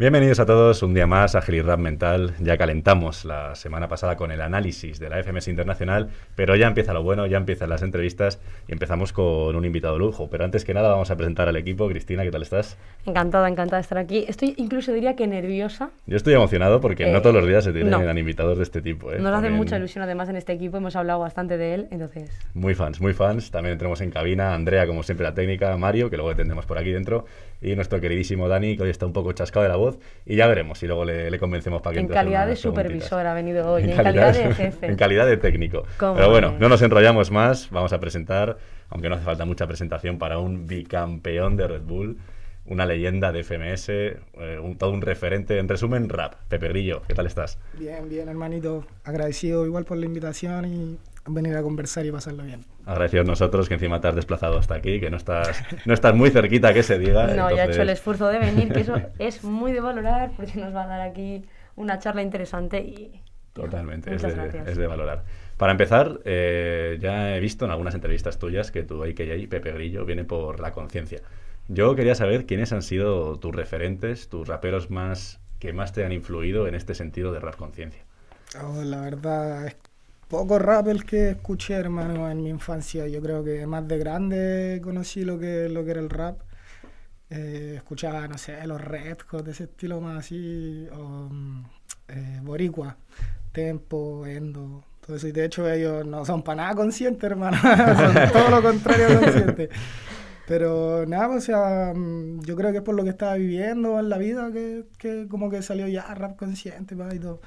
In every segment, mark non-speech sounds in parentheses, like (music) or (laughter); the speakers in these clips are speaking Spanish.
Bienvenidos a todos un día más a Rap Mental. Ya calentamos la semana pasada con el análisis de la FMS Internacional, pero ya empieza lo bueno, ya empiezan las entrevistas y empezamos con un invitado lujo. Pero antes que nada vamos a presentar al equipo. Cristina, ¿qué tal estás? Encantada, encantada de estar aquí. Estoy incluso diría que nerviosa. Yo estoy emocionado porque no todos los días se tienen eh, invitados de este tipo. ¿eh? Nos hace mucha ilusión además en este equipo, hemos hablado bastante de él, entonces... Muy fans, muy fans. También tenemos en cabina Andrea, como siempre, la técnica, Mario, que luego tendremos por aquí dentro, y nuestro queridísimo Dani, que hoy está un poco chascado de la voz y ya veremos si luego le, convencemos para que... En calidad de supervisor ha venido hoy, en, calidad, de (laughs) jefe. En calidad de técnico. Pero bueno, no nos enrollamos más, vamos a presentar, aunque no hace falta mucha presentación para un bicampeón de Red Bull una leyenda de FMS, eh, un, todo un referente. En resumen, rap. Pepe Grillo, ¿qué tal estás? Bien, bien, hermanito. Agradecido igual por la invitación y venir a conversar y pasarlo bien. Agradecidos nosotros que encima te has desplazado hasta aquí, que no estás, no estás muy cerquita que se diga. No, ya he hecho el esfuerzo de venir, que eso (laughs) es muy de valorar porque nos va a dar aquí una charla interesante y... Totalmente, es de, valorar. Para empezar, eh, ya he visto en algunas entrevistas tuyas que tu AKJ, Pepe Grillo, viene por la conciencia. Yo quería saber quiénes han sido tus referentes, tus raperos más que más te han influido en este sentido de rap conciencia. Oh, la verdad es poco rap el que escuché, hermano, en mi infancia. Yo creo que más de grande conocí lo que, lo que era el rap. Eh, escuchaba, no sé, los Red de ese estilo más así, o mm, eh, Boricua, Tempo, Endo, todo eso. Y de hecho ellos no son para nada conscientes, hermano, (laughs) son todo lo contrario conscientes. Pero nada, pues, o sea, mm, yo creo que es por lo que estaba viviendo en la vida que, como que salió ya rap consciente y todo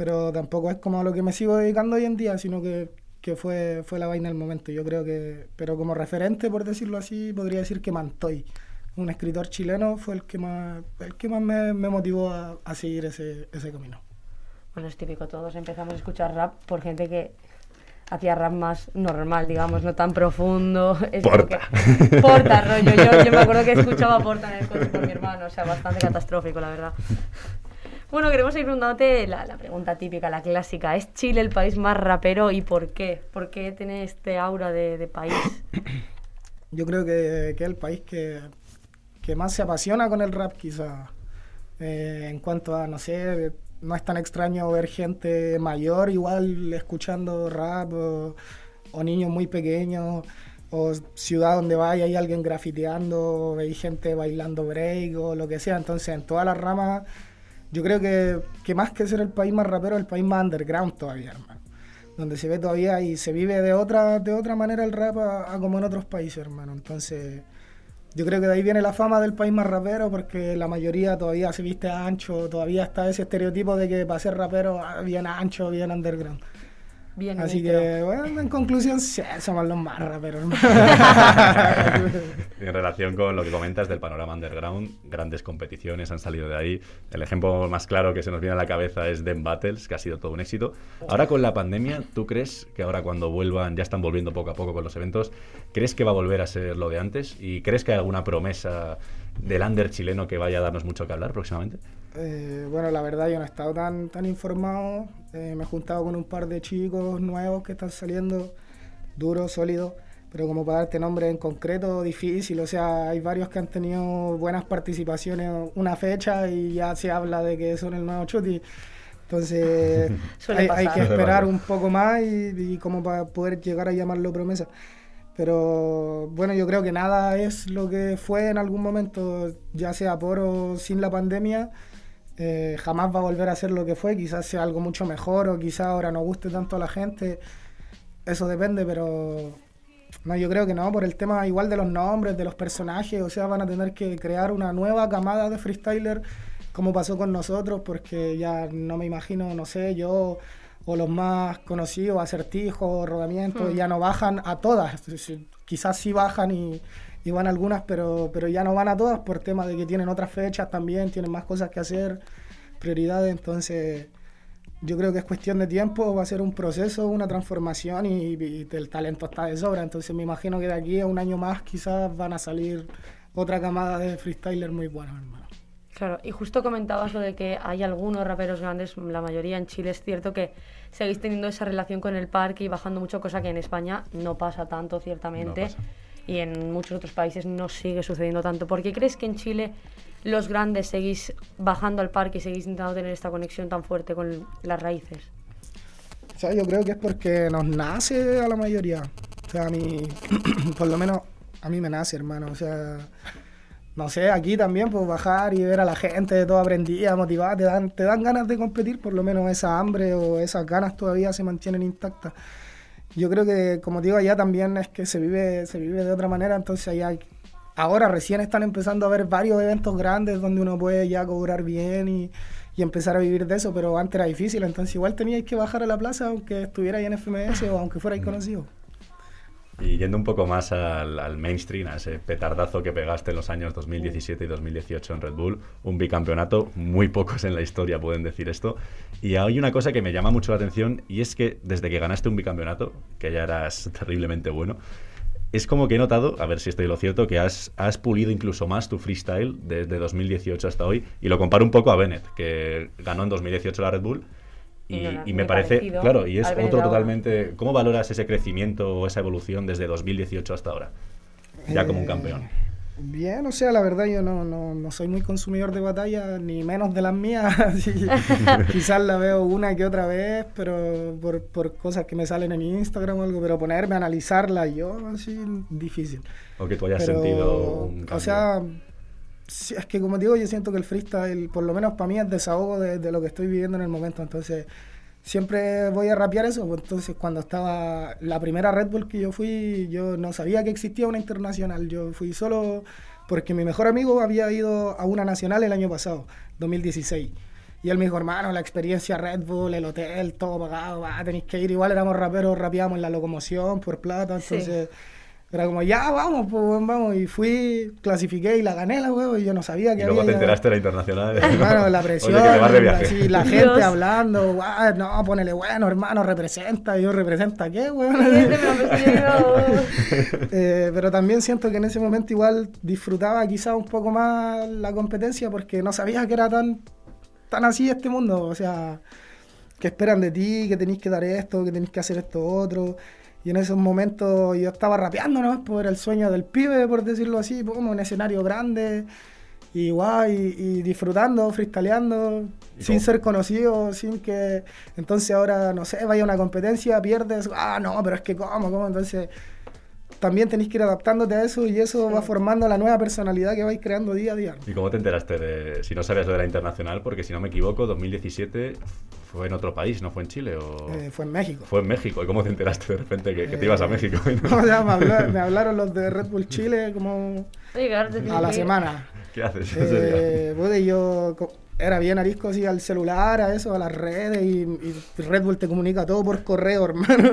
pero tampoco es como a lo que me sigo dedicando hoy en día, sino que, que fue, fue la vaina del momento. Yo creo que, pero como referente, por decirlo así, podría decir que Mantoy, un escritor chileno, fue el que más, el que más me, motivó a, seguir ese, ese camino. Bueno, es típico, todos empezamos a escuchar rap por gente que hacía rap más normal, digamos, no tan profundo. (laughs) Es porta. porta, rollo. Yo, me acuerdo que (laughs) escuchaba Porta en el coche con mi hermano, o sea, bastante catastrófico, la verdad. Bueno, queremos ir preguntándote la, pregunta típica, la clásica. ¿Es Chile el país más rapero y por qué? ¿Por qué tiene este aura de, país? (coughs) Yo creo que, es el país que, más se apasiona con el rap, quizá. Eh, en cuanto a, no sé, no es tan extraño ver gente mayor igual escuchando rap o, niños muy pequeños o ciudad donde vaya hay alguien grafiteando, hay gente bailando break o lo que sea. Entonces en todas las ramas yo creo que, más que ser el país más rapero, el país más underground todavía, hermano. Donde se ve todavía y se vive de otra, de otra manera el rap a, como en otros países, hermano. Entonces, yo creo que de ahí viene la fama del país más rapero, porque la mayoría todavía se viste ancho, todavía está ese estereotipo de que para ser rapero, viene ah, ancho, bien underground. Así que, bueno, en conclusión, sí, somos los marra, pero... (laughs) en relación con lo que comentas del panorama underground, grandes competiciones han salido de ahí. El ejemplo más claro que se nos viene a la cabeza es Den Battles, que ha sido todo un éxito. Ahora con la pandemia, ¿tú crees que ahora cuando vuelvan, ya están volviendo poco a poco con los eventos, ¿crees que va a volver a ser lo de antes? ¿Y crees que hay alguna promesa del under chileno que vaya a darnos mucho que hablar próximamente? Eh, bueno, la verdad yo no he estado tan, tan informado. Eh, me he juntado con un par de chicos nuevos que están saliendo duros, sólidos, pero como para darte nombre en concreto, difícil. O sea, hay varios que han tenido buenas participaciones una fecha y ya se habla de que son el nuevo Chuti. Entonces (laughs) hay, que esperar un poco más y, y como para poder llegar a llamarlo promesa. Pero bueno, yo creo que nada es lo que fue en algún momento, ya sea por o sin la pandemia. Eh, jamás va a volver a ser lo que fue, quizás sea algo mucho mejor o quizás ahora no guste tanto a la gente. Eso depende, pero no, yo creo que no, por el tema igual de los nombres, de los personajes, o sea, van a tener que crear una nueva camada de freestyler como pasó con nosotros, porque ya no me imagino, no sé, yo o los más conocidos, acertijos, rodamientos, hmm. ya no bajan a todas. Quizás sí bajan y, van algunas, pero, pero ya no van a todas por temas de que tienen otras fechas también, tienen más cosas que hacer, prioridades. Entonces, yo creo que es cuestión de tiempo, va a ser un proceso, una transformación y, el talento está de sobra. Entonces, me imagino que de aquí a un año más quizás van a salir otra camada de freestyler muy buena, hermano. Claro, y justo comentabas lo de que hay algunos raperos grandes, la mayoría en Chile, es cierto que seguís teniendo esa relación con el parque y bajando mucho, cosa que en España no pasa tanto, ciertamente, y en muchos otros países no sigue sucediendo tanto. ¿Por qué crees que en Chile los grandes seguís bajando al parque y seguís intentando tener esta conexión tan fuerte con las raíces? O sea, yo creo que es porque nos nace a la mayoría. O sea, a mí, (clears throat) por lo menos a mí me nace, hermano. O sea, no sé, aquí también, pues bajar y ver a la gente, de todo aprendida, motivada, te dan, te dan ganas de competir, por lo menos esa hambre o esas ganas todavía se mantienen intactas. Yo creo que, como digo, allá también es que se vive, se vive de otra manera, entonces allá ahora recién están empezando a haber varios eventos grandes donde uno puede ya cobrar bien y, empezar a vivir de eso, pero antes era difícil, entonces igual teníais que bajar a la plaza aunque estuviera en FMS o aunque fuerais mm. conocido. Y yendo un poco más al, mainstream, a ese petardazo que pegaste en los años 2017 y 2018 en Red Bull, un bicampeonato, muy pocos en la historia pueden decir esto. Y hay una cosa que me llama mucho la atención y es que desde que ganaste un bicampeonato, que ya eras (laughs) terriblemente bueno, es como que he notado, a ver si estoy lo cierto, que has, has pulido incluso más tu freestyle desde 2018 hasta hoy. Y lo comparo un poco a Bennett, que ganó en 2018 la Red Bull y, me parece, claro, y es otro totalmente... ¿Cómo valoras ese crecimiento o esa evolución desde 2018 hasta ahora? Ya como un eh, campeón. Bien, o sea, la verdad yo no, no, soy muy consumidor de batallas, ni menos de las mías. (laughs) (laughs) Quizás la veo una que otra vez, pero por, cosas que me salen en Instagram o algo, pero ponerme a analizarla yo, así, difícil. O que tú hayas sentido... o sea, es que como digo, yo siento que el freestyle, por lo menos para mí, es desahogo de, lo que estoy viviendo en el momento. Entonces, siempre voy a rapear eso. Pues, entonces, cuando estaba la primera Red Bull que yo fui, yo no sabía que existía una internacional. Yo fui solo porque mi mejor amigo había ido a una nacional el año pasado, 2016. Y él me dijo, hermano, la experiencia Red Bull, el hotel, todo pagado, tenéis que ir. Igual éramos raperos, rapeamos en la locomoción por plata, entonces... Era como, ya, vamos, pues, vamos. Y fui, clasifiqué y la gané la huevo y yo no sabía que y luego te enteraste de la internacional. Bueno, (laughs) la (laughs) presión, la gente hablando, no, ponele, bueno, hermano, representa. yo, ¿representa qué, huevo? (laughs) Eh, pero también siento que en ese momento igual disfrutaba quizá un poco más la competencia porque no sabía que era tan, tan así este mundo. O sea, que esperan de ti, que tenéis que dar esto, que tenéis que hacer esto otro. Y en esos momentos yo estaba rapeando por pues, el sueño del pibe, por decirlo así, como pues, un escenario grande. Y, y, disfrutando, freestaleando, sin ser conocido, sin que. Entonces ahora, no sé, vaya a una competencia, pierdes, ah, no, pero es que cómo, cómo. Entonces también tenéis que ir adaptándote a eso y eso va formando la nueva personalidad que vais creando día a día. ¿Y cómo te enteraste de, si no sabías lo de la internacional? Porque si no me equivoco, 2017 fue en otro país, ¿no fue en Chile? O... Eh, fue en México. Fue en México. ¿Y cómo te enteraste de repente que, te ibas a México? (laughs) me, hablaron, los de Red Bull Chile como a la semana. ¿Qué haces? Eh, yo era bien arisco así al celular, a eso, a las redes, y, Red Bull te comunica todo por correo, (laughs) hermano.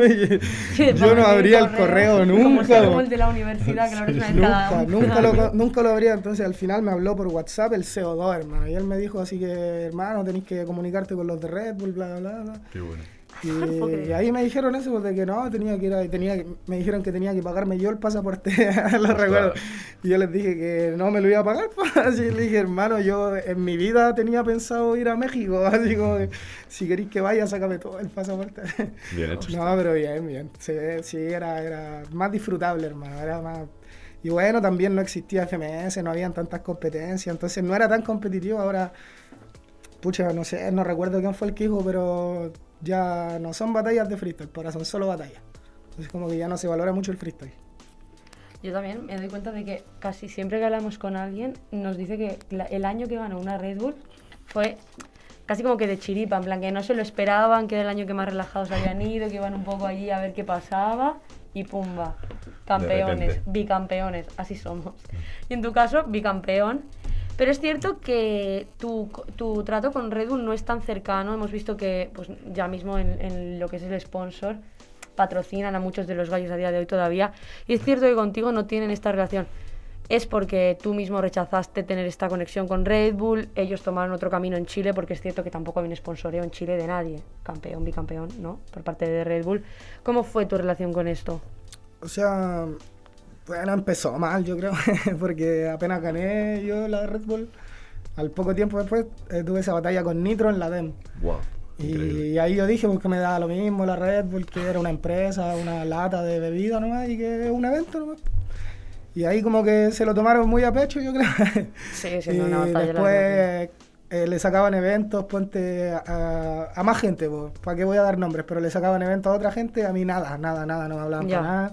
yo no abría el correo, nunca. el de la universidad, que nunca, nunca, (laughs) lo, nunca lo abría, entonces al final me habló por WhatsApp el CO2, hermano, y él me dijo así que, hermano, tenés que comunicarte con los de Red Bull, bla, bla, bla. Qué bueno. Y ahí me dijeron eso, porque que no, tenía que ir tenía me dijeron que tenía que pagarme yo el pasaporte, (laughs) lo recuerdo. Y yo les dije que no me lo iba a pagar, (laughs) pues, así le dije, hermano, yo en mi vida tenía pensado ir a México, (laughs) así como, si queréis que vaya, sácame todo el pasaporte. Bien hecho. No, pero bien, bien. Sí, era, más disfrutable, hermano, era más... Y bueno, también no existía FMS, no habían tantas competencias, entonces no era tan competitivo. Ahora, pucha, no sé, no recuerdo quién fue el que dijo, pero ya no son batallas de freestyle, ahora son solo batallas. Entonces como que ya no se valora mucho el freestyle. Yo también me doy cuenta de que casi siempre que hablamos con alguien nos dice que el año que ganó una Red Bull fue casi como que de chiripa, en plan que no se lo esperaban, que era el año que más relajados habían ido, que iban un poco allí a ver qué pasaba y pumba, campeones, bicampeones, así somos. Y en tu caso, bicampeón, pero es cierto que tu, tu trato con Red Bull no es tan cercano. Hemos visto que pues, ya mismo en, lo que es el sponsor patrocinan a muchos de los gallos a día de hoy todavía. Y es cierto que contigo no tienen esta relación es porque tú mismo rechazaste tener esta conexión con Red Bull, ellos tomaron otro camino en Chile, porque es cierto que tampoco hay un sponsoreo en Chile de nadie, campeón, bicampeón, ¿no? Por parte de Red Bull. ¿Cómo fue tu relación con esto? O sea, bueno, pues empezó mal, yo creo, (laughs) porque apenas gané yo la Red Bull, al poco tiempo después eh, tuve esa batalla con Nitro en la DEM. Y ahí yo dije, porque pues, me daba lo mismo la Red Bull, que era una empresa, una lata de bebida nomás y que es un evento nomás. Y ahí como que se lo tomaron muy a pecho, yo creo. Sí, sí, (laughs) después eh, le sacaban eventos, ponte a, más gente, ¿para qué voy a dar nombres? Pero le sacaban eventos a otra gente, a mí nada, nada, nada, no me hablaban para nada.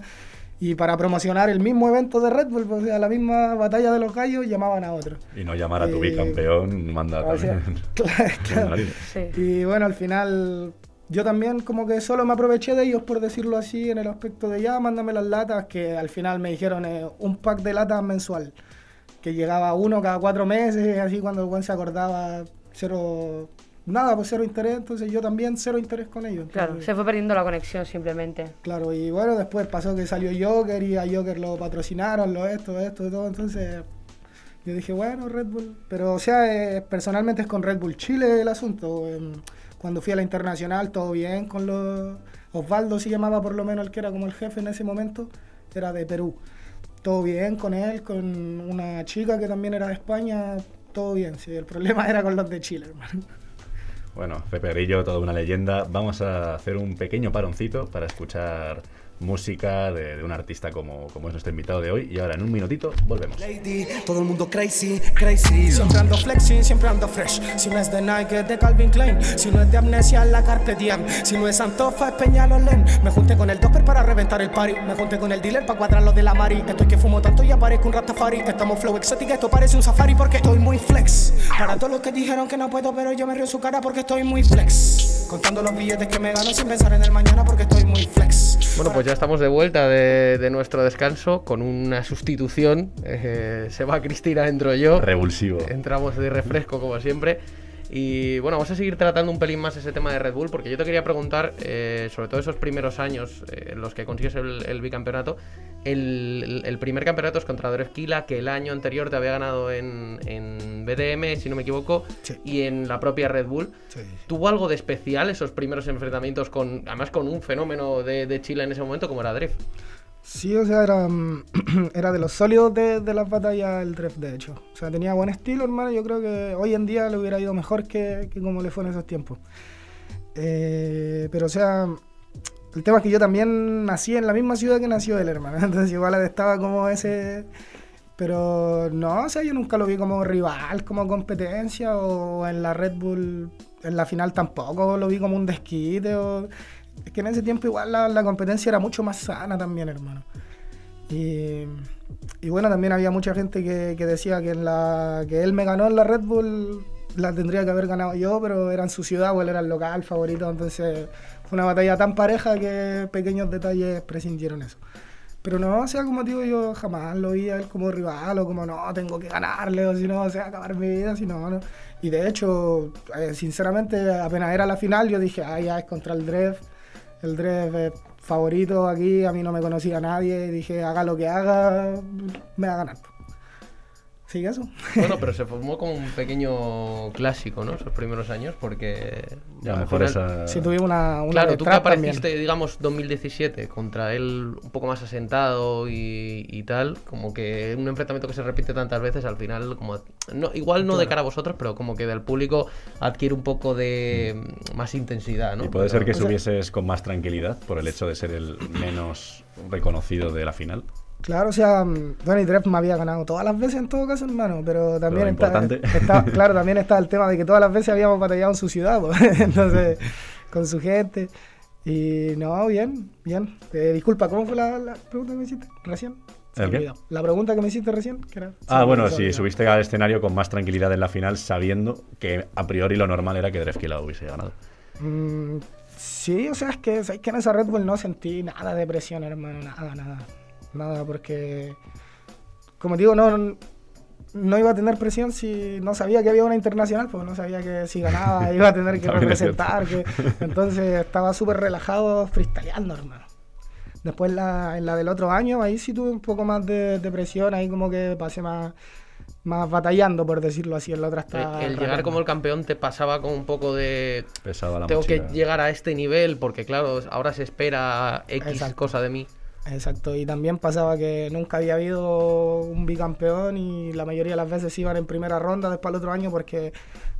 Y para promocionar el mismo evento de Red Bull, o sea, la misma batalla de los gallos, llamaban a otro. Y no llamar a tu eh, bicampeón, manda a también. (laughs) Claro, (laughs) Y bueno, al final yo también como que solo me aproveché de ellos, por decirlo así, en el aspecto de ya, mándame las latas, que al final me dijeron eh, un pack de latas mensual, que llegaba uno cada cuatro meses, así cuando el se acordaba, cero nada, pues cero interés, entonces yo también cero interés con ellos. claro, se fue perdiendo la conexión simplemente. Claro, y bueno, después pasó que salió Joker y a Joker lo patrocinaron, lo esto, esto, todo, entonces yo dije, bueno, Red Bull, pero o sea, eh, personalmente es con Red Bull Chile el asunto. Em, cuando fui a la internacional, todo bien con los... Osvaldo se llamaba por lo menos el que era como el jefe en ese momento, era de Perú. Todo bien con él, con una chica que también era de España, todo bien. Sí, el problema (laughs) era con los de Chile, hermano. Bueno, Peperillo, toda una leyenda. Vamos a hacer un pequeño paroncito para escuchar música de, un artista como, como, es nuestro invitado de hoy. Y ahora en un minutito volvemos. Lady, todo el mundo crazy, crazy. Siempre ando flexing, siempre ando fresh. Si no es de Nike, es de Calvin Klein. Si no es de Amnesia, es la Carpe Si no es Antofa, es Peñalolén. Me junté con el doper para reventar el party. Me junté con el dealer para cuadrar lo de la Mari. Estoy que fumo tanto y aparezco un rastafari. Estamos flow exótica, esto parece un safari porque estoy muy flex. Para todos los que dijeron que no puedo, pero yo me río su cara porque estoy muy flex. Contando los billetes que me gano sin pensar en el mañana porque estoy muy flex. Bueno, pues ya estamos de vuelta de, nuestro descanso con una sustitución. Eh, se va Cristina, entro yo. Revulsivo. Entramos de refresco como siempre. Y bueno, vamos a seguir tratando un pelín más ese tema de Red Bull, porque yo te quería preguntar, eh, sobre todo esos primeros años eh, en los que consigues el, bicampeonato, el, primer campeonato es contra Doresquila, que el año anterior te había ganado en, BDM, si no me equivoco, y en la propia Red Bull. ¿Tuvo algo de especial esos primeros enfrentamientos, con además con un fenómeno de, de Chile en ese momento como era Drift? Sí, o sea, mm, (clears throat) era, de los sólidos de, de las batallas el draft, de hecho. O sea, tenía buen estilo, hermano. Yo creo que hoy en día le hubiera ido mejor que, como le fue en esos tiempos. Eh, pero, o sea, el tema es que yo también nací en la misma ciudad que nació él, hermano. (laughs) Entonces, igual estaba como ese. Pero no, o sea, yo nunca lo vi como rival, como competencia, o en la Red Bull, en la final tampoco lo vi como un desquite, o es que en ese tiempo igual la, competencia era mucho más sana también, hermano. Y, bueno, también había mucha gente que, decía que, la, que él me ganó en la Red Bull, la tendría que haber ganado yo, pero era en su ciudad, o él era el local favorito, entonces fue una batalla tan pareja que pequeños detalles prescindieron eso. Pero no, sea, como digo, yo jamás lo vi él como rival o como no, tengo que ganarle o si no, o sea, acabar mi vida, si no, no. Y de hecho, eh, sinceramente, apenas era la final, yo dije, ah, ya es contra el Drev el tres favorito aquí, a mí no me conocía nadie, dije haga lo que haga, me va a ganar. Bueno, pero se formó como un pequeño clásico, ¿no? Esos primeros años, porque. a lo mejor esa. Si tuvimos una, claro, tú que apareciste, también. digamos, 2017 contra él un poco más asentado y, tal, como que un enfrentamiento que se repite tantas veces, al final, como. No, igual no de cara a vosotros, pero como que del público adquiere un poco de. Mm, más intensidad, ¿no? Y puede ser que subieses con más tranquilidad por el hecho de ser el menos reconocido de la final. Claro, o sea, Donny mm, Dreft me había ganado todas las veces en todo caso, hermano, pero también está, eh, (laughs) claro, también está el tema de que todas las veces habíamos batallado en su ciudad, pues, (laughs) entonces, con su gente. Y no, bien, bien. Eh, disculpa, ¿cómo fue la, pregunta que me hiciste recién? La pregunta que me hiciste recién, ¿qué era... Ah, bueno, si sí, subiste al escenario con más tranquilidad en la final sabiendo que a priori lo normal era que Drefke la hubiese ganado. Mm, sí, o sea, es que, es que en esa Red Bull no sentí nada de presión, hermano, nada, nada nada, porque, como digo, no, no iba a tener presión si no sabía que había una internacional, pues no sabía que si ganaba (laughs) iba a tener que representar. entonces estaba súper relajado, freestyleando, hermano. Después la, en la del otro año, ahí sí tuve un poco más de, presión, ahí como que pasé más más batallando, por decirlo así, en la otra eh, está. El, llegar como el campeón te pasaba con un poco de. a la Tengo que llegar a este nivel, porque claro, ahora se espera X cosa de mí. Exacto, y también pasaba que nunca había habido un bicampeón y la mayoría de las veces iban en primera ronda después al otro año porque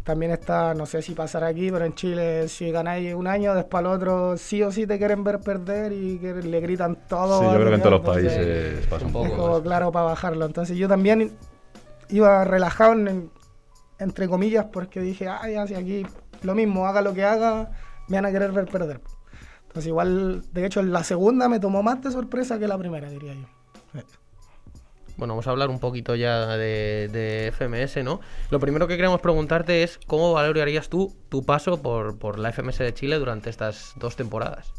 también está, no sé si pasará aquí, pero en Chile si ganáis un año, después al otro sí o sí te quieren ver perder y le gritan todo. Sí, yo creo que en todos los países pasa un poco. claro para bajarlo, entonces yo también iba relajado entre comillas porque dije, ay, hacia aquí lo mismo, haga lo que haga, me van a querer ver perder. Pues igual, de hecho, la segunda me tomó más de sorpresa que la primera, diría yo. Bueno, vamos a hablar un poquito ya de, FMS, ¿no? Lo primero que queremos preguntarte es cómo valorarías tú tu paso por, la FMS de Chile durante estas dos temporadas.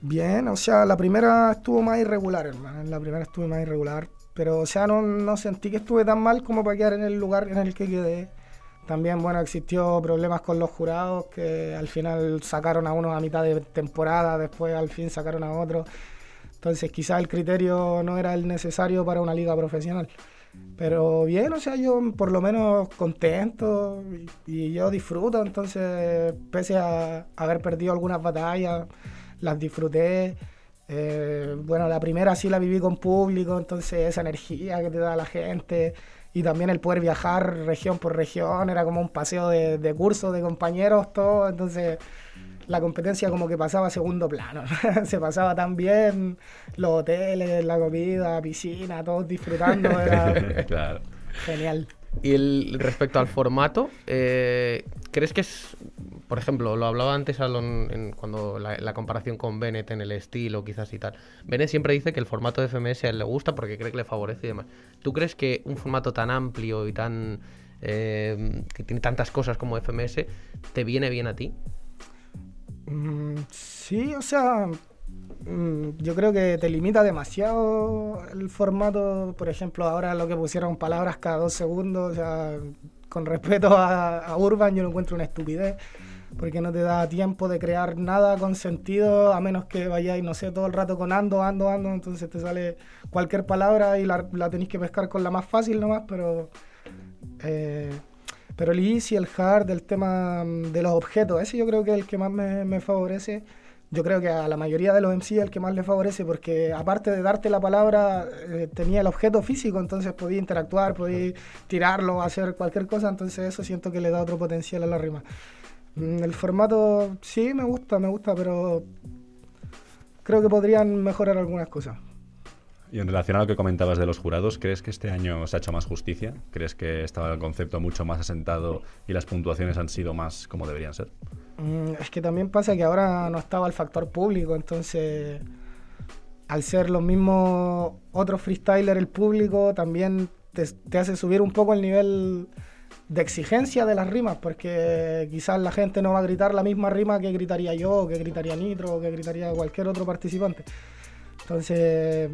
Bien, o sea, la primera estuvo más irregular, hermano. La primera estuve más irregular, pero o sea, no, no sentí que estuve tan mal como para quedar en el lugar en el que quedé. También, bueno, existió problemas con los jurados que al final sacaron a uno a mitad de temporada, después al fin sacaron a otro... Entonces, quizá el criterio no era el necesario para una liga profesional. Pero bien, o sea, yo por lo menos contento y, yo disfruto, entonces, pese a haber perdido algunas batallas, las disfruté. Eh, bueno, la primera sí la viví con público, entonces esa energía que te da la gente, y también el poder viajar región por región, era como un paseo de, de cursos, de compañeros, todo, entonces la competencia como que pasaba a segundo plano, (laughs) se pasaba tan bien, los hoteles, la comida, piscina, todos disfrutando, (laughs) era genial. Y el, respecto al formato, eh, ¿crees que es por ejemplo, lo hablaba antes cuando la, comparación con Bennett en el estilo, quizás y tal. Bennett siempre dice que el formato de FMS a él le gusta porque cree que le favorece y demás. ¿Tú crees que un formato tan amplio y tan. Eh, que tiene tantas cosas como FMS te viene bien a ti? Mm, sí, o sea. Mm, yo creo que te limita demasiado el formato, por ejemplo, ahora lo que pusieron palabras cada dos segundos, o sea, con respeto a Urban, yo lo encuentro una estupidez porque no te da tiempo de crear nada con sentido, a menos que vayáis, no sé, todo el rato con ando, ando, ando, entonces te sale cualquier palabra y la, la tenéis que pescar con la más fácil nomás, pero... Eh, pero el easy, el hard, el tema mm, de los objetos, ese yo creo que es el que más me, favorece. Yo creo que a la mayoría de los MC es el que más le favorece porque aparte de darte la palabra, eh, tenía el objeto físico, entonces podía interactuar, podía tirarlo, hacer cualquier cosa, entonces eso siento que le da otro potencial a la rima. Mm, el formato sí me gusta, me gusta, pero creo que podrían mejorar algunas cosas. Y en relación a lo que comentabas de los jurados, ¿crees que este año se ha hecho más justicia? ¿Crees que estaba el concepto mucho más asentado y las puntuaciones han sido más como deberían ser? Mm, es que también pasa que ahora no estaba el factor público, entonces al ser los mismos otros freestyler el público también te hace subir un poco el nivel de exigencia de las rimas, porque quizás la gente no va a gritar la misma rima que gritaría yo, que gritaría Nitro, que gritaría cualquier otro participante. Entonces,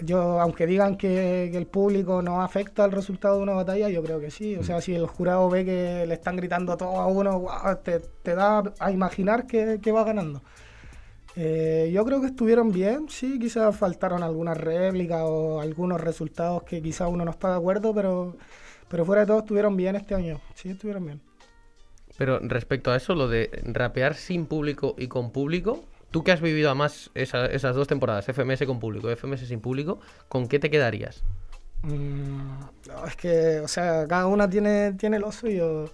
yo, aunque digan que, el público no afecta al resultado de una batalla, yo creo que sí. O sea, mm. si el jurado ve que le están gritando a todos a uno, te, da a imaginar que, que va ganando. Eh, yo creo que estuvieron bien, sí, quizás faltaron algunas réplicas o algunos resultados que quizás uno no está de acuerdo, pero pero fuera de todo, estuvieron bien este año. Sí, estuvieron bien. Pero respecto a eso, lo de rapear sin público y con público, tú que has vivido a más esas dos temporadas, FMS con público, FMS sin público, ¿con qué te quedarías? Mm, es que, o sea, cada una tiene, tiene lo suyo.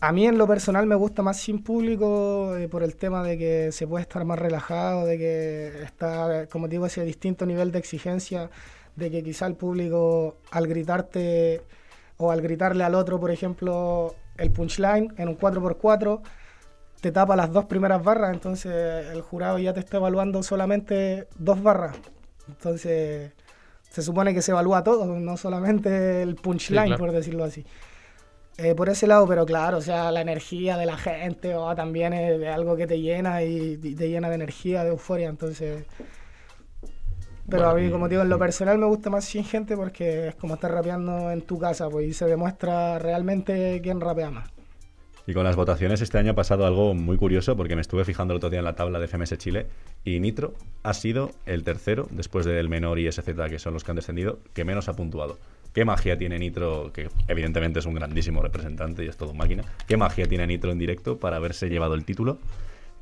A mí en lo personal me gusta más sin público eh, por el tema de que se puede estar más relajado, de que está, como digo, ese distinto nivel de exigencia, de que quizá el público al gritarte o al gritarle al otro, por ejemplo, el punchline en un 4x4, te tapa las dos primeras barras, entonces el jurado ya te está evaluando solamente dos barras. Entonces se supone que se evalúa todo, no solamente el punchline, por decirlo así. Eh, por ese lado, pero claro, o sea, la energía de la gente o oh, también es algo que te llena y te llena de energía, de euforia, entonces pero a mí, como digo, en lo personal me gusta más sin gente porque es como estar rapeando en tu casa, pues y se demuestra realmente quién rapea más. Y con las votaciones este año ha pasado algo muy curioso porque me estuve fijando el otro día en la tabla de FMS Chile y Nitro ha sido el tercero, después del Menor y SZ, que son los que han descendido, que menos ha puntuado. ¿Qué magia tiene Nitro, que evidentemente es un grandísimo representante y es todo máquina? ¿Qué magia tiene Nitro en directo para haberse llevado el título,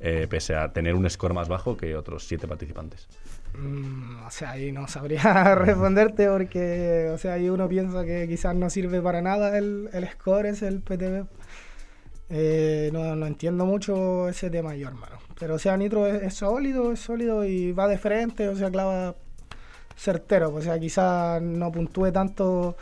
eh, pese a tener un score más bajo que otros siete participantes? Mm, o sea, ahí no sabría (laughs) responderte porque, o sea, ahí uno piensa que quizás no sirve para nada el, el score, es el PTB. Eh, no, entiendo mucho ese tema yo, hermano. Pero, o sea, Nitro es, sólido, es sólido y va de frente, o sea, clava certero. O sea, quizás no puntúe tanto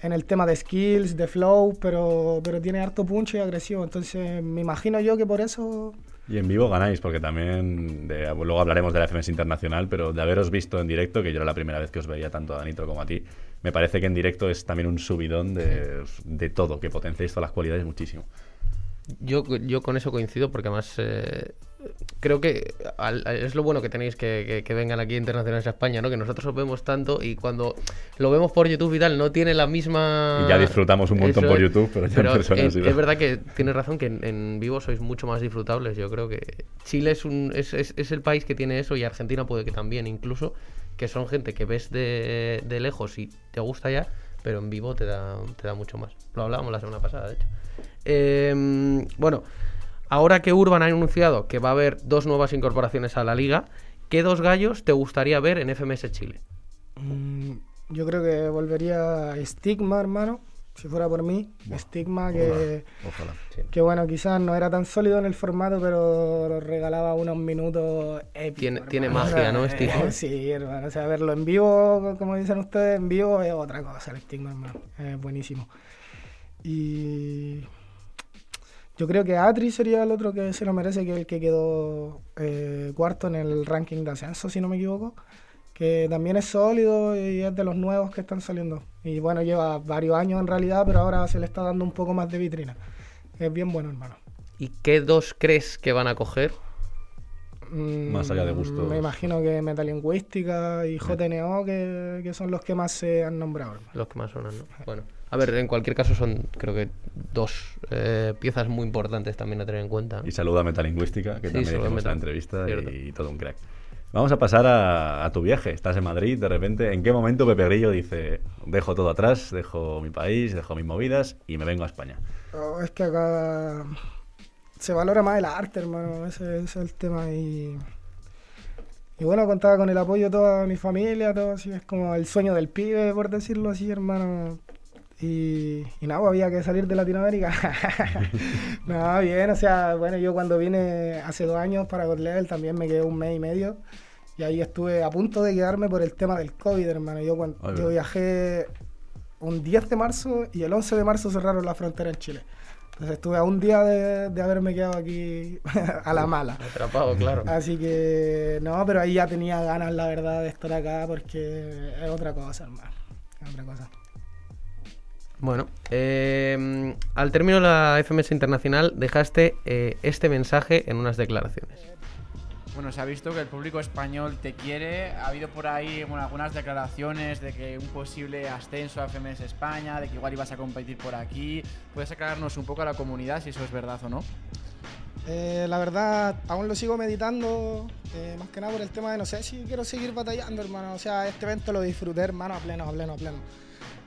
en el tema de skills, de flow, pero, pero tiene harto punch y agresivo. Entonces, me imagino yo que por eso y en vivo ganáis, porque también luego hablaremos de la FMS Internacional, pero de haberos visto en directo, que yo era la primera vez que os veía tanto a Danitro como a ti, me parece que en directo es también un subidón de, todo, que potenciáis todas las cualidades muchísimo. Yo, yo con eso coincido, porque además eh, creo que es lo bueno que tenéis que, vengan aquí internacionales a España, ¿no? Que nosotros os vemos tanto y cuando lo vemos por YouTube y tal, no tiene la misma. ya disfrutamos un montón por YouTube, pero ya Es, verdad que tienes razón que en, vivo sois mucho más disfrutables. Yo creo que Chile es, un, es, el país que tiene eso y Argentina puede que también, incluso, que son gente que ves de, lejos y te gusta ya, pero en vivo te da, te da mucho más. Lo hablábamos la semana pasada, de hecho. Em, bueno. Ahora que Urban ha anunciado que va a haber dos nuevas incorporaciones a la liga, ¿qué dos gallos te gustaría ver en FMS Chile? Mm, yo creo que volvería Stigma, hermano. Si fuera por mí, Stigma, que, ojalá, que bueno, quizás no era tan sólido en el formato, pero regalaba unos minutos épicos. Tiene, tiene magia, ¿no, (laughs) Stigma? Eh, sí, hermano. O sea, verlo en vivo, como dicen ustedes, en vivo es otra cosa, el Stigma, hermano. Es buenísimo. Y yo creo que Atri sería el otro que se lo merece, que el que quedó eh, cuarto en el ranking de ascenso, si no me equivoco. Que también es sólido y es de los nuevos que están saliendo. Y bueno, lleva varios años en realidad, pero ahora se le está dando un poco más de vitrina. Es bien bueno, hermano. ¿Y qué dos crees que van a coger? Mm, más allá de gusto. Me imagino que Metalingüística y eh. JNO, que, que son los que más se han nombrado. Hermano. Los que más son, ¿no? (laughs) Bueno. A ver, en cualquier caso son, creo que, dos eh, piezas muy importantes también a tener en cuenta. Y saluda a Metalingüística, que también es la entrevista y todo un crack. Vamos a pasar a, tu viaje. Estás en Madrid, de repente, ¿en qué momento Pepe Grillo dice, dejo todo atrás, dejo mi país, dejo mis movidas y me vengo a España? Oh, es que acá se valora más el arte, hermano, ese, es el tema. Y, bueno, contaba con el apoyo de toda mi familia, todo así, es como el sueño del pibe, por decirlo así, hermano. Y, y nada, pues, había que salir de Latinoamérica. (laughs) no, bien, o sea, bueno, yo cuando vine hace dos años para God también me quedé un mes y medio. Y ahí estuve a punto de quedarme por el tema del COVID, hermano. Yo, viajé un 10 de marzo y el 11 de marzo cerraron la frontera en Chile. Entonces estuve a un día de, de haberme quedado aquí (laughs) a la mala. Atrapado, claro. Así que no, pero ahí ya tenía ganas, la verdad, de estar acá porque es otra cosa, hermano. Es otra cosa. Bueno, em, al término de la FMS Internacional dejaste eh, este mensaje en unas declaraciones. Bueno, se ha visto que el público español te quiere. Ha habido por ahí algunas declaraciones de que un posible ascenso a FMS España, de que igual ibas a competir por aquí. ¿Puedes aclararnos un poco a la comunidad si eso es verdad o no? Eh, la verdad, aún lo sigo meditando, eh, más que nada por el tema de no sé si quiero seguir batallando, hermano. O sea, este evento lo disfruté, hermano, a pleno, a pleno, a pleno.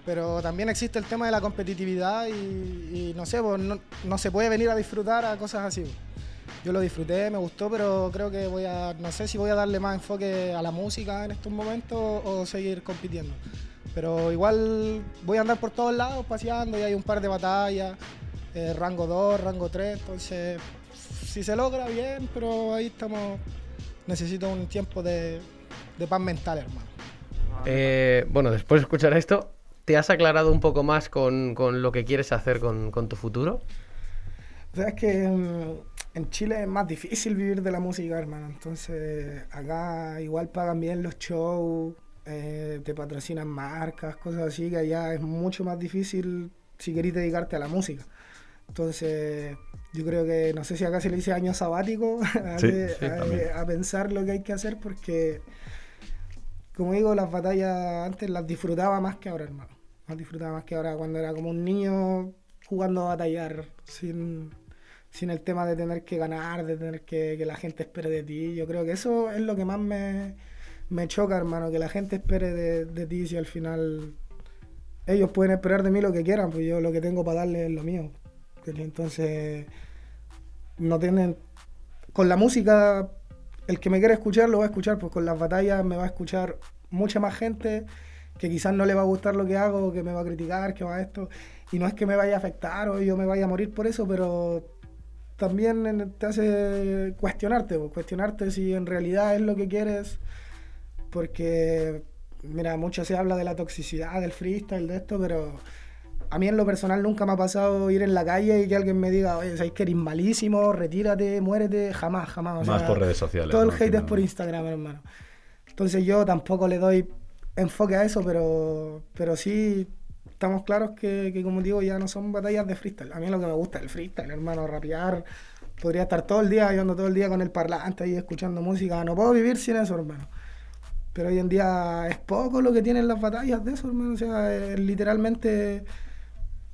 Pero también existe el tema de la competitividad y, no sé, pues, no, se puede venir a disfrutar a cosas así. Yo lo disfruté, me gustó, pero creo que voy a, no sé si voy a darle más enfoque a la música en estos momentos o, seguir compitiendo. Pero igual voy a andar por todos lados paseando y hay un par de batallas, eh, rango 2, rango 3, entonces si se logra bien, pero ahí estamos, necesito un tiempo de, de paz mental, hermano. Eh, bueno, después de escuchar esto, ¿Te has aclarado un poco más con, lo que quieres hacer con, tu futuro? O es que en, Chile es más difícil vivir de la música, hermano. Entonces, acá igual pagan bien los shows, eh, te patrocinan marcas, cosas así, que allá es mucho más difícil si querés dedicarte a la música. Entonces, yo creo que, no sé si acá se le dice año sabático, (laughs) a pensar lo que hay que hacer, porque, como digo, las batallas antes las disfrutaba más que ahora, hermano. Más disfrutaba más que ahora cuando era como un niño jugando a batallar, sin, sin el tema de tener que ganar, de tener que que la gente espere de ti. Yo creo que eso es lo que más me, me choca, hermano, que la gente espere de, de ti si al final ellos pueden esperar de mí lo que quieran, pues yo lo que tengo para darles es lo mío. Entonces, no tienen... Con la música, el que me quiera escuchar lo va a escuchar, pues con las batallas me va a escuchar mucha más gente que quizás no le va a gustar lo que hago, que me va a criticar, que va a esto. Y no es que me vaya a afectar o yo me vaya a morir por eso, pero también te hace cuestionarte, pues, cuestionarte si en realidad es lo que quieres, porque, mira, mucho se habla de la toxicidad, del freestyle, de esto, pero a mí en lo personal nunca me ha pasado ir en la calle y que alguien me diga, oye, seis que eres malísimo, retírate, muérete, jamás, jamás. Más por redes sociales. Todo el hate es por Instagram, hermano. Entonces yo tampoco le doy enfoque a eso, pero, pero sí estamos claros que, como digo, ya no son batallas de freestyle. A mí lo que me gusta es el freestyle, hermano, rapear. Podría estar todo el día, yo todo el día con el parlante ahí escuchando música. No puedo vivir sin eso, hermano. Pero hoy en día es poco lo que tienen las batallas de eso, hermano. O sea, literalmente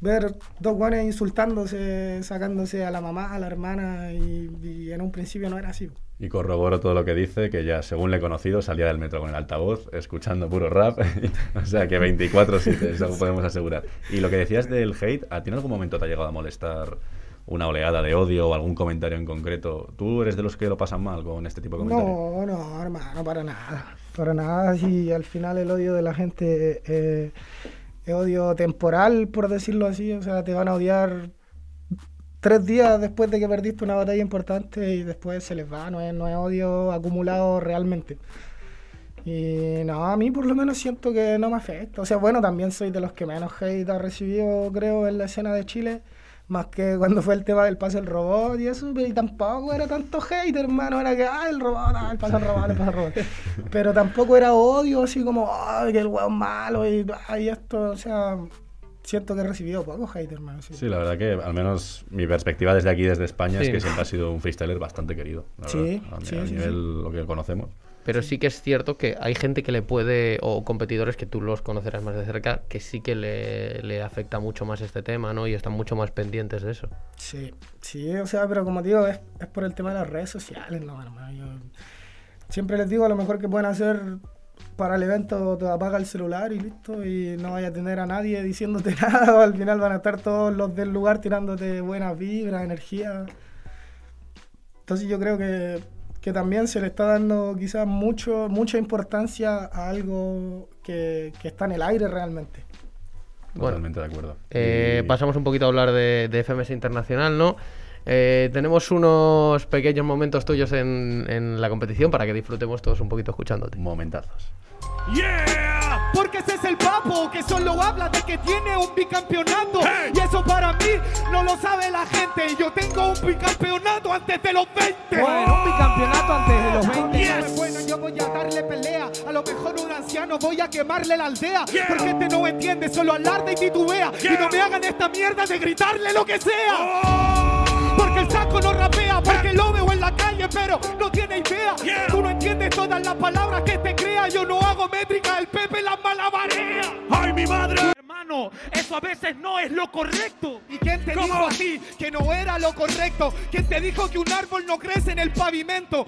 ver dos guanes insultándose, sacándose a la mamá, a la hermana, y, y en un principio no era así y corroboro todo lo que dice, que ya según le he conocido salía del metro con el altavoz, escuchando puro rap, (laughs) o sea que 24-7, eso podemos asegurar. Y lo que decías del hate, ¿a ti en algún momento te ha llegado a molestar una oleada de odio o algún comentario en concreto? ¿Tú eres de los que lo pasan mal con este tipo de comentarios? No, no, hermano, para nada, para nada, si al final el odio de la gente... Eh, es odio temporal, por decirlo así, o sea, te van a odiar tres días después de que perdiste una batalla importante y después se les va, no es, odio acumulado realmente. Y no, a mí por lo menos siento que no me afecta. O sea, bueno, también soy de los que menos hate ha recibido, creo, en la escena de Chile. Más que cuando fue el tema del paso del robot y eso, y tampoco era tanto hate, hermano. Era que, ah, el robot, ah, el paso del robot, el paso del robot. (laughs) Pero tampoco era odio, así como, ay, que el huevo malo y, esto, o sea, siento que he recibido pocos hate, hermano. Sí. la verdad que al menos mi perspectiva desde aquí, desde España, es que siempre ha sido un freestyler bastante querido. sí, a, nivel lo que conocemos. Pero sí que es cierto que hay gente que le puede, o competidores que tú los conocerás más de cerca, que sí que le, afecta mucho más este tema, ¿no? Y están mucho más pendientes de eso. Sí, sí, o sea, pero como digo, es, por el tema de las redes sociales, ¿no, hermano? siempre les digo, a lo mejor que pueden hacer para el evento te apaga el celular y listo, y no vayas a tener a nadie diciéndote (laughs) nada, al final van a estar todos los del lugar tirándote buenas vibras, energía. Entonces yo creo que, también se le está dando quizás mucho, mucha importancia a algo que, está en el aire realmente. Totalmente de acuerdo. Eh, pasamos un poquito a hablar de FMS Internacional, ¿no? Eh, tenemos unos pequeños momentos tuyos en, la competición para que disfrutemos todos un poquito escuchándote. Momentazos. Yeah! Porque ese es el papo que solo habla de que tiene un bicampeonato. Y eso para mí no lo sabe la gente. Yo tengo un bicampeonato antes de los 20. Bueno, un bicampeonato antes de los 20. Bueno, yo voy a darle pelea. A lo mejor un anciano voy a quemarle la aldea. Porque este no entiende, solo alarde y titubea. Y no me hagan esta mierda de gritarle lo que sea. Oh! saco no rapea porque lo veo en la calle, pero no tiene idea. Tú no entiendes todas las palabras que te crea. Yo no hago métrica, el Pepe la malabarea. ¡Ay, mi madre! Hermano, eso a veces no es lo correcto. ¿Y quién te dijo a ti que no era lo correcto? ¿Quién te dijo que un árbol no crece en el pavimento?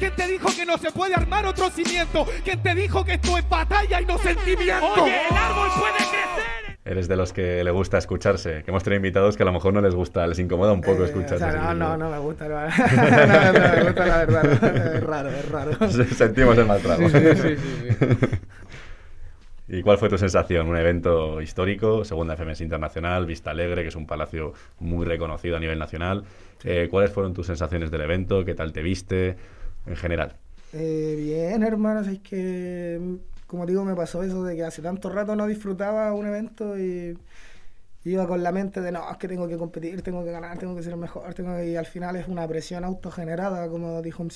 ¿Quién te dijo que no se puede armar otro cimiento? ¿Quién te dijo que esto es batalla y no sentimiento? Oye, el árbol puede crecer eres de los que le gusta escucharse. Que hemos tenido invitados que a lo mejor no les gusta, les incomoda un poco eh, escucharse. no, no, no me gusta, hermano. (laughs) no, no, me gusta, la verdad. Es raro, es raro. (laughs) Sentimos el maltrato. Sí, sí, sí, (laughs) ¿Y cuál fue tu sensación? Un evento histórico, Segunda FMS Internacional, Vista Alegre, que es un palacio muy reconocido a nivel nacional. Eh, ¿Cuáles fueron tus sensaciones del evento? ¿Qué tal te viste? En general. Eh, bien, hermanos, es que como digo, me pasó eso de que hace tanto rato no disfrutaba un evento y iba con la mente de no, es que tengo que competir, tengo que ganar, tengo que ser el mejor, tengo y al final es una presión autogenerada, como dijo un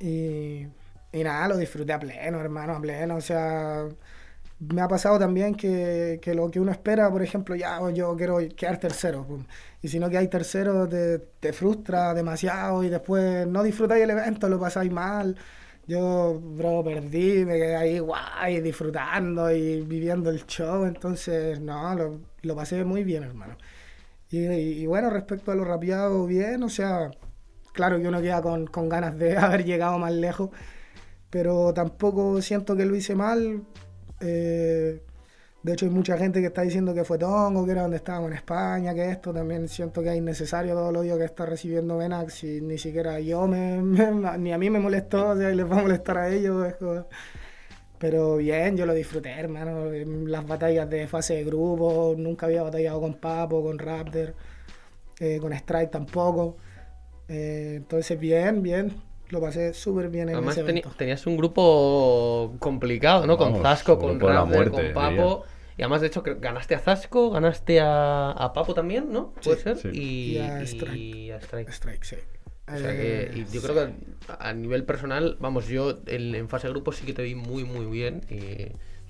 Y, y nada, lo disfruté a pleno, hermano, a pleno. O sea, me ha pasado también que, que lo que uno espera, por ejemplo, ya oh, yo quiero quedar tercero, y si no hay tercero te, te frustra demasiado y después no disfrutáis el evento, lo pasáis mal yo, bro, perdí, me quedé ahí guay, disfrutando y viviendo el show, entonces, no, lo, pasé muy bien, hermano. Y, bueno, respecto a lo rapeado, bien, o sea, claro que uno queda con, con, ganas de (laughs) haber llegado más lejos, pero tampoco siento que lo hice mal. Eh, de hecho, hay mucha gente que está diciendo que fue Tongo, que era donde estábamos en España, que esto también siento que es innecesario todo el odio que está recibiendo Benax y ni siquiera yo (laughs) me, ni a mí me molestó, o sea, les va a molestar a ellos. Pero bien, yo lo disfruté, hermano. Las batallas de fase de grupo, nunca había batallado con Papo, con Raptor, eh, con Strike tampoco. Eh, entonces, bien, bien lo pasé súper bien en Además, tenías un grupo complicado, ¿no? con Zasco, con Raptor, con Papo. Y además, de hecho, ganaste a Zasco, ganaste a, a Papo también, ¿no? Puede ser. Y, a Strike. a Strike. sí. O sea que, eh, y yo creo que a, nivel personal, vamos, yo en, fase grupo sí que te vi muy, muy bien. Y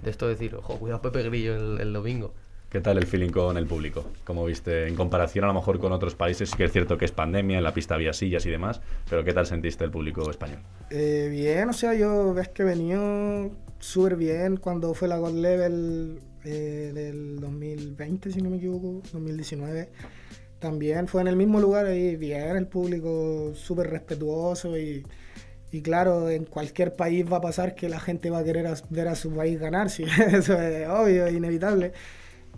de esto decir, ojo, cuidado Pepe Grillo el, domingo. ¿Qué tal el feeling con el público? Como viste, en comparación a lo mejor con otros países, sí que es cierto que es pandemia, en la pista había sillas y demás, pero ¿qué tal sentiste el público español? Eh, bien, o sea, yo ves que venía súper bien cuando fue la God Level eh, del 2020, si no me equivoco, 2019, también fue en el mismo lugar y bien el público, súper respetuoso y, y, claro, en cualquier país va a pasar que la gente va a querer ver a su país ganar, (laughs) eso es obvio, inevitable.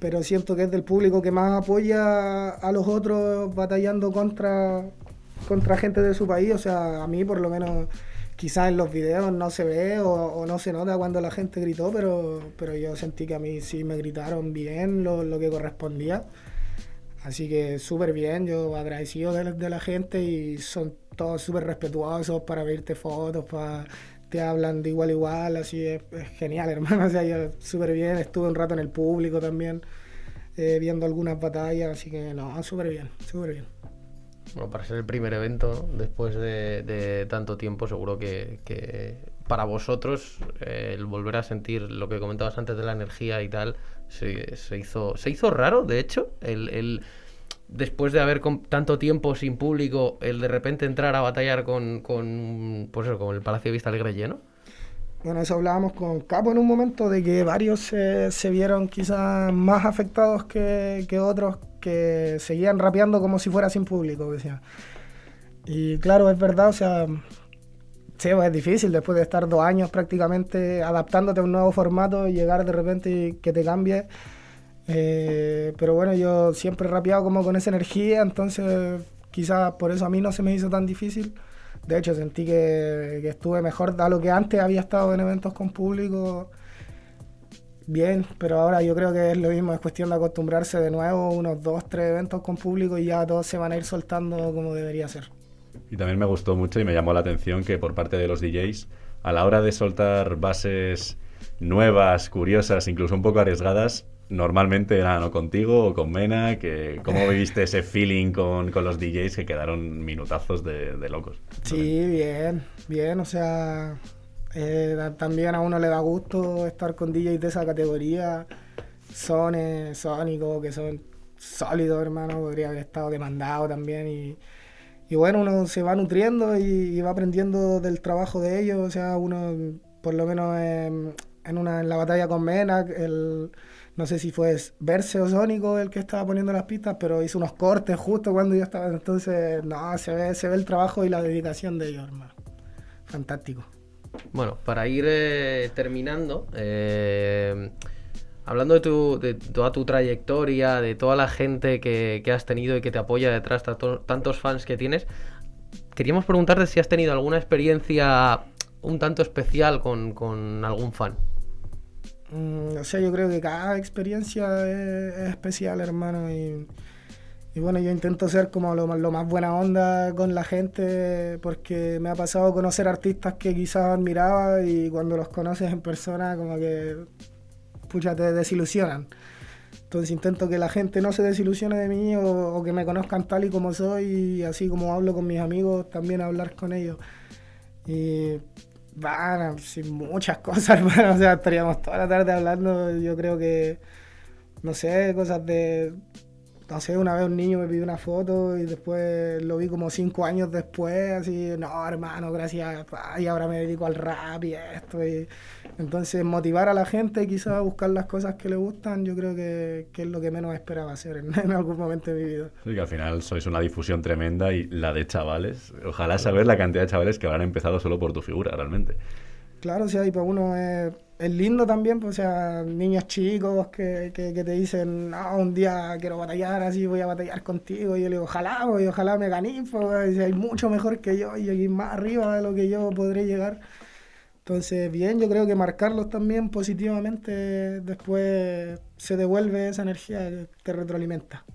Pero siento que es del público que más apoya a los otros batallando contra, contra gente de su país, o sea, a mí por lo menos quizás en los videos no se ve o, no se nota cuando la gente gritó, pero, pero yo sentí que a mí sí me gritaron bien lo, que correspondía. Así que súper bien, yo agradecido de, la gente y son todos súper respetuosos para verte fotos, para te hablan de igual a igual, así es, genial, (laughs) hermano. O sea, yo súper bien, estuve un rato en el público también, eh, viendo algunas batallas, así que no, súper bien, súper bien bueno, para ser el primer evento después de, tanto tiempo, seguro que, para vosotros eh, el volver a sentir lo que comentabas antes de la energía y tal, se, hizo, se hizo raro, de hecho, el, después de haber tanto tiempo sin público, el de repente entrar a batallar con, con, pues el Palacio de Vista lleno? Bueno, eso hablábamos con Capo en un momento de que varios se vieron quizás más afectados que otros que seguían rapeando como si fuera sin público. Decía. Y claro, es verdad, o sea, sí, es difícil después de estar dos años prácticamente adaptándote a un nuevo formato, ...y llegar de repente y que te cambie. Eh, pero bueno, yo siempre he rapeado como con esa energía, entonces quizás por eso a mí no se me hizo tan difícil. De hecho, sentí que, que estuve mejor a lo que antes había estado en eventos con público bien, pero ahora yo creo que es lo mismo, es cuestión de acostumbrarse de nuevo unos dos, tres eventos con público y ya todos se van a ir soltando como debería ser. Y también me gustó mucho y me llamó la atención que por parte de los DJs, a la hora de soltar bases nuevas, curiosas, incluso un poco arriesgadas, normalmente eran o contigo o con Mena, que cómo viviste (laughs) ese feeling con, los DJs que quedaron minutazos de, de locos. Sí, bien, bien, o sea, eh, también a uno le da gusto estar con DJs de esa categoría. Sones, eh, Sónico, que son sólidos, hermano. Podría haber estado demandado también. Y, bueno, uno se va nutriendo y, va aprendiendo del trabajo de ellos. O sea, uno, por lo menos em, en, una, la batalla con Mena, no sé si fue Verse o Sónico el que estaba poniendo las pistas, pero hizo unos cortes justo cuando yo estaba. Entonces, no, se ve, se ve el trabajo y la dedicación de ellos, hermano. Fantástico. Bueno, para ir eh, terminando, eh, hablando de, tu, toda tu trayectoria, de toda la gente que, has tenido y que te apoya detrás, tantos fans que tienes, queríamos preguntarte si has tenido alguna experiencia un tanto especial con, algún fan. Mm, o sea, yo creo que cada experiencia es, es especial, hermano, y y bueno, yo intento ser como lo, más buena onda con la gente porque me ha pasado conocer artistas que quizás admiraba y cuando los conoces en persona como que, pucha, te desilusionan. Entonces intento que la gente no se desilusione de mí o, que me conozcan tal y como soy y así como hablo con mis amigos, también hablar con ellos. Y van sin muchas (laughs) cosas, O sea, estaríamos toda la tarde hablando, yo creo que, no sé, cosas de entonces, una vez un niño me pidió una foto y después lo vi como cinco años después, así, no, hermano, gracias, y ahora me dedico al rap y esto. Entonces, motivar a la gente quizás a buscar las cosas que le gustan, yo creo que, es lo que menos esperaba hacer (laughs) en, algún momento de mi vida. Sí, que al final sois una difusión tremenda y la de chavales, ojalá saber la cantidad de chavales que habrán empezado solo por tu figura, realmente. Claro, o sea, y para uno es, lindo también, pues, o sea, niños chicos que, te dicen, no, un día quiero batallar, así voy a batallar contigo. Y yo le digo, ojalá, pues, ojalá me ganéis, pues, hay mucho mejor que yo y más arriba de lo que yo podré llegar. Entonces, bien, yo creo que marcarlos también positivamente después se devuelve esa energía que te retroalimenta.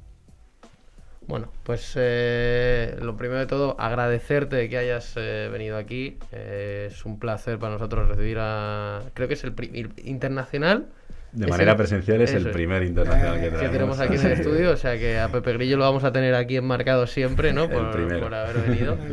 Bueno, pues eh, lo primero de todo, agradecerte que hayas eh, venido aquí. Eh, es un placer para nosotros recibir a. Creo que es el internacional de manera presencial es el primer internacional eh, que tenemos aquí en el (laughs) estudio, o sea que a Pepe Grillo lo vamos a tener aquí enmarcado siempre, ¿no? (laughs) Por, haber venido. (laughs)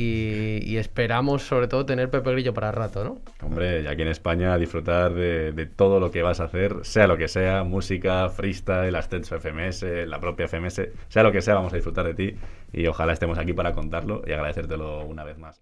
Y, esperamos sobre todo tener Pepe Grillo para rato, ¿no? Hombre, y aquí en España disfrutar de, todo lo que vas a hacer, sea lo que sea, música, freestyle, ascenso FMS, la propia FMS, sea lo que sea, vamos a disfrutar de ti y ojalá estemos aquí para contarlo y agradecértelo una vez más.